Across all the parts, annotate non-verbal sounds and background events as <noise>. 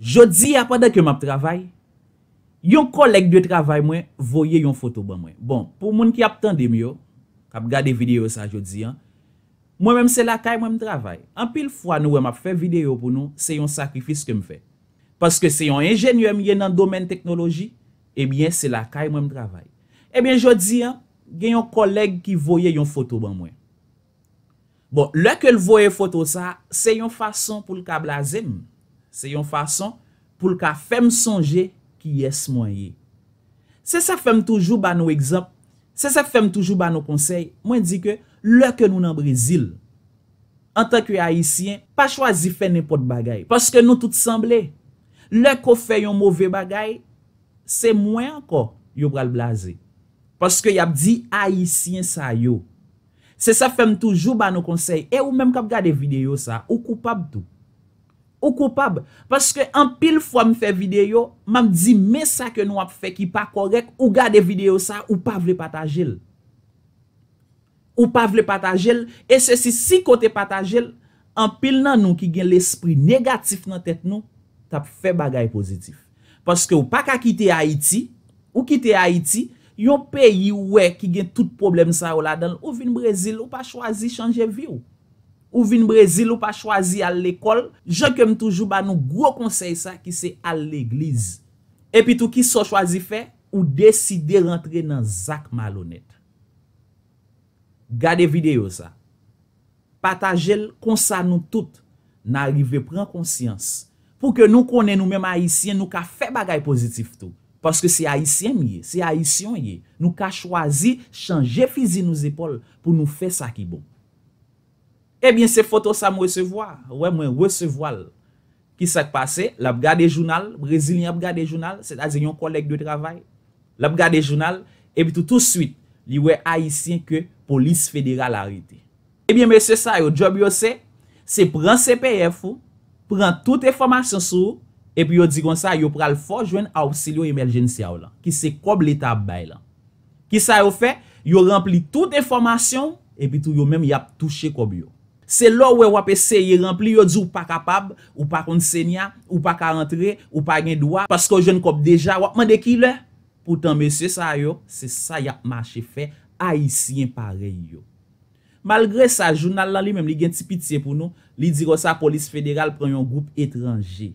Jodi apade ke m ap travay, yon kolek de travay mwen voye yon foto ban mwen. Bon, pou moun ki ap tande m yo, kap gade video sa jodi an, mwen menm se la kay mwen m travay. An pil fwa nou wè m ap fè video pou nou, se yon sakrifis ke m fè. Paske se yon enjenye m yon nan domen teknoloji, ebyen eh se la kay mwen m travay. Ebyen eh jodi an, gen yon kolek ki voye yon foto ban mwen. Bon, lè ke l voye foto sa, se yon fason pou l kable azem m. Se yon fason pou lka fèm sonje ki yes mwen ye. Se se fèm toujou ba nou ekzamp, se se fèm toujou ba nou konsey, mwen di ke lè ke nou nan Brazil. Antan ki ayisyen, pa chwazi fè nè pot bagay. Paske nou tout semblé, lè ko fè yon mwove bagay, se mwen anko yon pral blaze. Paske yap di ayisyen sa yo. Se se fèm toujou ba nou konsey, e ou mwen kap gade video sa, ou koupab tou. Ou koupab, paske an pil fwa mi fe video, mam di, me sa ke nou ap fe ki pa korek, ou gade video sa, ou pa vle patajel. Ou pa vle patajel, e se si si kote patajel, an pil nan nou ki gen l'espri negatif nan tet nou, tap fe bagay pozitif. Paske ou pa ka kite Haiti, ou kite Haiti, yon peyi ou we ki gen tout problem sa ou la dan, ou vin Brazil, ou pa chwazi chanje vi ou. Ou vin Brezil ou pa chwazi al l'ekol. Je kem toujou ba nou gro konsey sa ki se al l'eglize. Epi tou ki so chwazi fe ou deside rentre nan Zak Malonet. Gade videyo sa. Pat a jel konsa nou tout nan arrive pren konsyans. Po ke nou konen nou menm a isye nou ka fe bagay pozitif tou. Paske se a isye miye, se a isyon ye. Nou ka chwazi chanje fizi nou zepol pou nou fe sa ki bon. Ebyen eh se foto sa mwesevoa, wè mwen wesevoal. Ki sa kpase, la bgade jounal, brezilian bgade jounal, se tazen yon kolek de travay. La bgade jounal, epi tou tout suit, li wè haisyen ke polis federal arite. Ebyen eh mwese sa yo, job yo se, se pran CPF, pran tout eformasyon sou, epi yo digon sa, yo pral forjwen a obsilyon emerjensya ou lan, ki se kob l'etab bay lan. Ki sa yo fe, yo rempli tout eformasyon, epi tou yo menm yap touche kob yo. Se lo we wap eseye rampli, yo di ou pa kapab, ou pa kontsenya, ou pa ka rentre, ou pa gen dwa, pasko jen kop deja, wap mande ki le? Poutan mesye sa yo, se sa yap mache fe, haisyen pare yo. Malgre sa, jounal la li mem li gen ti pitiye pou nou, li di ro sa polis federal pren yon goup etranje.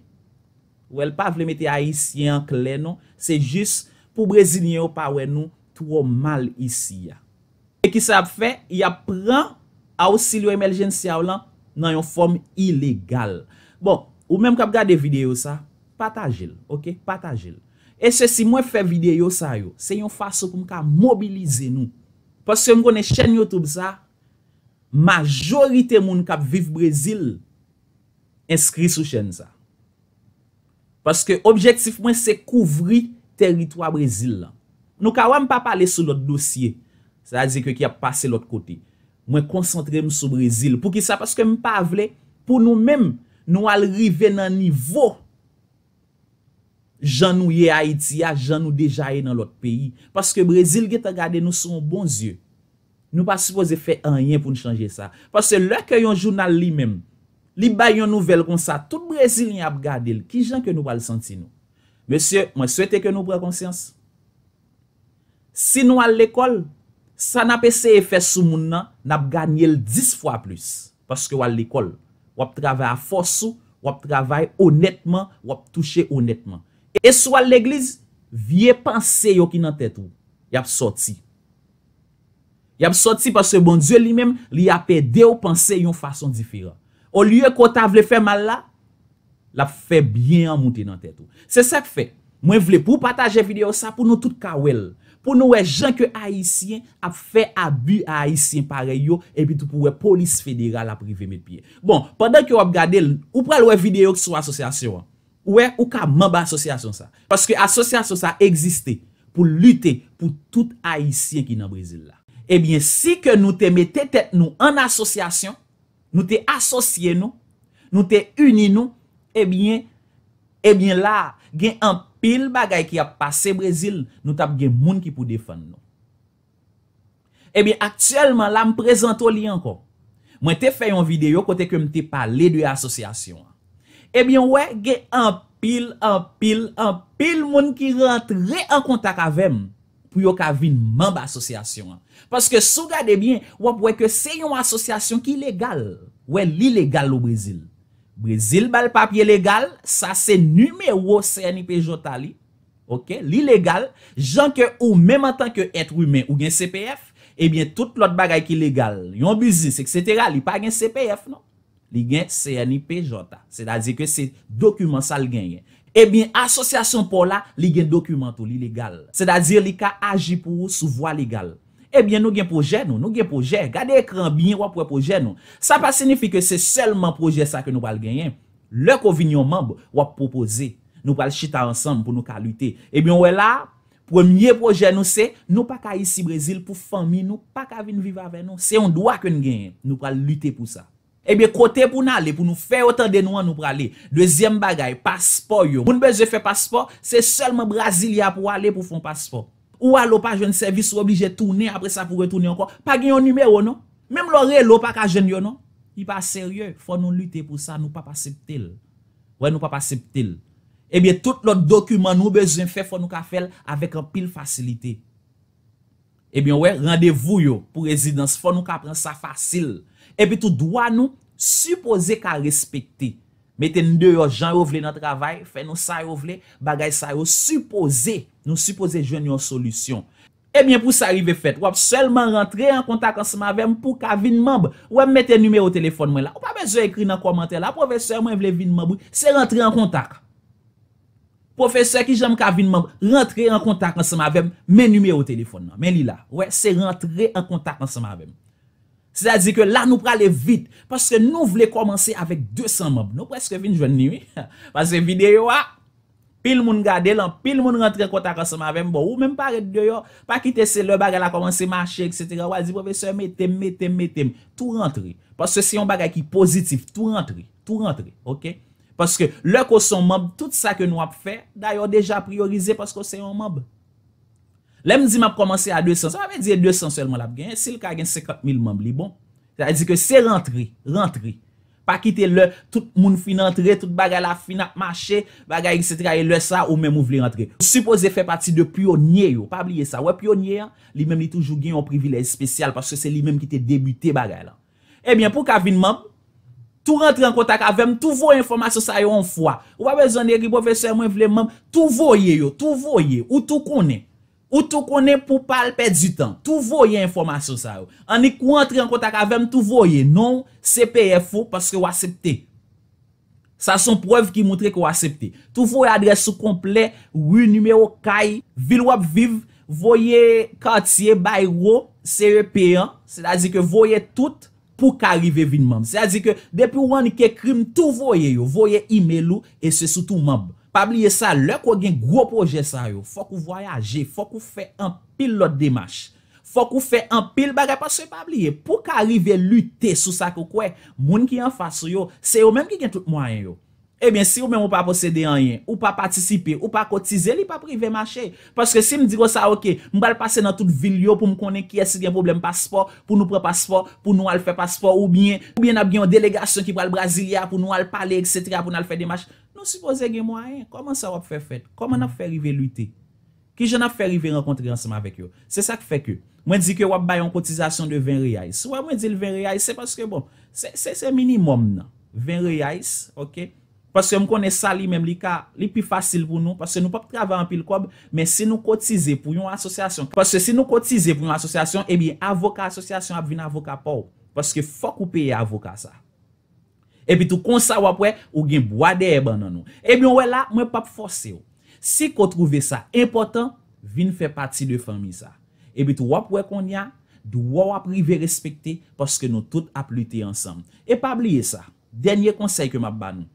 Wel, pa vle mette haisyen klen nou, se jis pou brezinyen ou pa we nou, tou wou mal isi ya. E ki sa ap fe, ya pren... Aousil yo emeljensya ou lan nan yon form ilegal Bon, ou menm kap gade video sa, patajil E se si mwen fè video sa yo, se yon faso koum ka mobilize nou Pas se mwen konen chen Youtube sa, majorite moun kap viv Brezil Enskri sou chen sa Paske objektif mwen se kouvri teritwa Brezil lan Nou ka wan pa pale sou lot dosye Sa zi ki ap pase lot kote mwen konsantre m sou Brezil. Pou ki sa, paske m pa avle, pou nou menm, nou alrive nan nivou. Jan nou ye Haiti, jan nou deja ye nan lot peyi. Paske Brezil geta gade, nou son bon zye. Nou pa suppose fe enyen pou nou chanje sa. Paske lè ke yon jounal li menm, li bay yon nouvel kon sa, tout Brezil yon ap gade, ki jan ke nou pal senti nou? Mwen souete ke nou pre konsyans? Si nou al lekol, Sa nap ese efes sou moun nan, nap ganyel dis fwa plus. Paske wale l'ekol, wap travay a fos sou, wap travay onetman, wap touche onetman. E sou wale l'egliz, vie panse yo ki nan tetou, yap sorti. Yap sorti paske bon Diyo li men, li apede yo panse yon fason difira. O liye kota vle fe malla, lap fe bien moun te nan tetou. Se se fe, mwen vle pou pataje video sa pou nou tout ka wel. pou nou we jank yo haisyen ap fe abu haisyen pare yo, epi tou pou we polis federa la prive met piye. Bon, padan ki yo ap gade, ou prel we videyo sou asosyasyon, ou e, ou ka mamba asosyasyon sa. Paske asosyasyon sa eksiste pou lute pou tout haisyen ki nan Brezil la. Ebyen, si ke nou te mette tet nou an asosyasyon, nou te asosye nou, nou te uni nou, ebyen, ebyen la gen an... pil bagay ki ap pase Brezil, nou tap gen moun ki pou defan nou. Ebi, aktuelman, la m prezento li anko, mwen te fè yon videyo kote ke m te pale de asosyasyon. Ebi, wè, gen an pil, an pil, an pil moun ki rentre an kontak avèm, pou yo ka vinman ba asosyasyon. Paske sou gade bien, wè, wè, se yon asosyasyon ki ilegal, wè, li legal lo Brezil. Brezil bal papye legal, sa se numero CNIP jota li. Ok, li legal, janke ou menman tanke etru men ou gen CPF, ebyen eh tout lot bagay ki legal, yon bizis, etc. li pa gen CPF non. Li gen CNIP jota. Se da di ke se dokumen sa li gen yen. Ebyen asosyasyon pou la, li gen dokumen tou li legal. Se da di li ka aji pou ou sou voa legal. Ebyen eh nou gen proje nou, nou gen proje, gade ekran bin yon wap wap proje nou Sa pa signifi ke se selman proje sa ke nou bal genyen Le konvinyon mamb wap propose, nou bal chita ansan pou nou ka lute Ebyen eh wè la, premye proje nou se, nou pa ka isi Brazil pou fami nou, pa ka vi nou viva avè nou Se yon dwa ke nou genyen, nou bal lute pou sa Ebyen eh kote pou nou ale, pou nou fe otan denouan nou bal ale Dezyen bagay, paspor yon Moun beze fe paspor, se selman Brazil ya pou ale pou fon paspor Ouwa lò pa jen servis wè obligè toune apre sa pou retoune ankon. Pa gen yon numéro non. Mem lò re lò pa ka jen yon non. Y pa seryè. Fò nou lute pou sa nou pa pa septil. Wè nou pa pa septil. Ebyen eh tout lòt dokumen nou bezèn fè fò nou ka fèl avèk an pil fasilite. Ebyen eh wè randevou yo pou rezidans fò nou ka pren sa fasil. Ebyen eh tout dwa nou suppose ka respekte. Meten de yo jan rouvle nan travay, fè nou sa rouvle, bagay sa rouvle, supose, nou supose jwen yon solusyon. Emyen eh pou sa rive fèt, wap selman rentre an kontak an seman avèm pou ka vin mamb, wap meten numè o telefon mwen la. Ou pa bezo ekri nan komante la, profeseur mwen vle vin mamb, se rentre an kontak. Profeseur ki jenm ka vin mamb, rentre an kontak an seman avèm, men numè o telefon nan, men li la. Wè, se rentre an kontak an seman avèm. Se la di ke la nou prale vite, paske nou vle komanse avek 200 mob, nou preske vin joun niwi, <laughs> paske videyo a, pil moun gade lan, pil moun rentre konta konsoma avem, bo ou menm paret deyo, pa kite se le baga la komanse mache, etc, wazi professeur metem, metem, metem, tou rentre, paske se yon baga ki pozitif, tou rentre, tou rentre, ok? Paske le koson mob, tout sa ke nou ap fe, da yo deja priorize paske se yon mob. Lèm di map komanse a 200, sa mwen diye 200 selman lap genye, sil ka genye 50.000 mèm li bon. Sa diye ke se rentre, rentre, pa kite lè, tout moun fin rentre, tout bagay la fin ap mache, bagay etc. Aye lè sa ou mèm ou vle rentre. Supose fè pati de pyo nye yo, pa abliye sa, wè pyo nye, li mèm li toujou genyo privilèze spesyal, paske se li mèm ki te debute bagay la. Ebyen pou kavin mèm, tou rentre an kontak avèm, tou vo informasyon sa yo an fwa. Ou wè bezan de ki professeur mwen vle mèm, tou vo ye yo, tou vo ye, ou tou konen. Ou tou konen pou pal pe di tan. Tou voye informasyon sa yo. Ani kou antre an kontak avem, tou voye. Non, CPF ou, paske waksepte. Sa son prev ki moutre kou waksepte. Tou voye adres sou komple, wou nume ou kai, vil wap viv, voye katiye, bayro, CEP1, seda zi ke voye tout pou karive vinman. Seda zi ke depi wani ke krim, tou voye yo, voye imel ou, e se sou tou mamb. Pabliye sa, lè ko gen gro proje sa yo. Fò kou voyaje, fò kou fè an pil lot de mash. Fò kou fè an pil bagè pa sou yon pabliye. Pou ka arrive lute sou sa kou kwe, moun ki yon fase yo, se yo menm ki gen tout mwanyen yo. Ebyen, si yo menm ou pa posede anyen, ou pa patisipe, ou pa kotize, li pa prive mash e. Paske si m diro sa, ok, m bal pase nan tout vil yo pou m konen kiye si gen problem paspor, pou nou pre paspor, pou nou al fè paspor, ou bien, ou bien ap gen yon delegasyon ki pral brasilia, pou nou al pale, etc., pou nou al fè de mash, Mwen sipo zè gen mwen a yon, koman sa wap fè fèt? Koman ap fè rive lute? Ki jen ap fè rive renkontre yon seman vek yon? Se sa k fè kyo? Mwen di ki wap bayon kotizasyon de 20 reyayis. Wè mwen di l 20 reyayis se paske bon. Se se minimum nan. 20 reyayis, ok? Paske mwen konè sa li menm li ka, li pi fasil pou nou. Paske nou pa ptrava an pil kob. Men se nou kotize pou yon asosasyon. Paske se nou kotize pou yon asosasyon, ebi avoka asosasyon ap vin avoka pou. Paske fòk ou peye avoka sa. Ebi tou konsa wapwe ou gen boade oh. e ban nan nou. Ebi ouwe la, mwen pap fose ou. Si kou trove sa impotant, vin fè pati de fami sa. Ebi tou wapwe kon ya, dou wapri ve respekte, paske nou tout ap lute ansam. E pap liye sa, denye konsey ke map ban nou,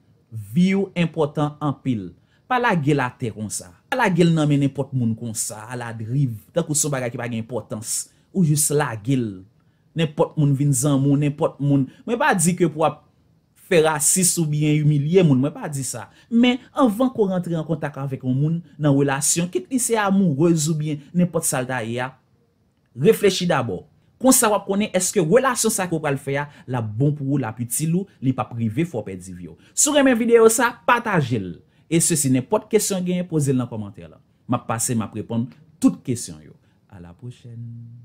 vi ou impotant an pil, pa la gel a te kon sa. Pa la gel nan men impot moun kon sa, a la driv, tan kou sou baga ki pa gen impotans, ou jis la gel. Nen pot moun vin zan moun, nen pot moun, mwen pa di ke pou ap, fèra sis ou bien yu milye moun, mwen pa di sa. Men, anvan ko rentre en kontak avèk yon moun nan wèlasyon, kit li se amou, rez ou bien, nèpot salda yè. Reflechi dabò. Kon sa wap konen, eske wèlasyon sa kou pal fè ya, la bon pou ou la piti lou, li pa prive fò pè di vyo. Sou remè videyo sa, patajel. E se si nèpot kesyon genye, pose lè nan komantèr la. Ma pase, ma prepon tout kesyon yo. A la pochèn.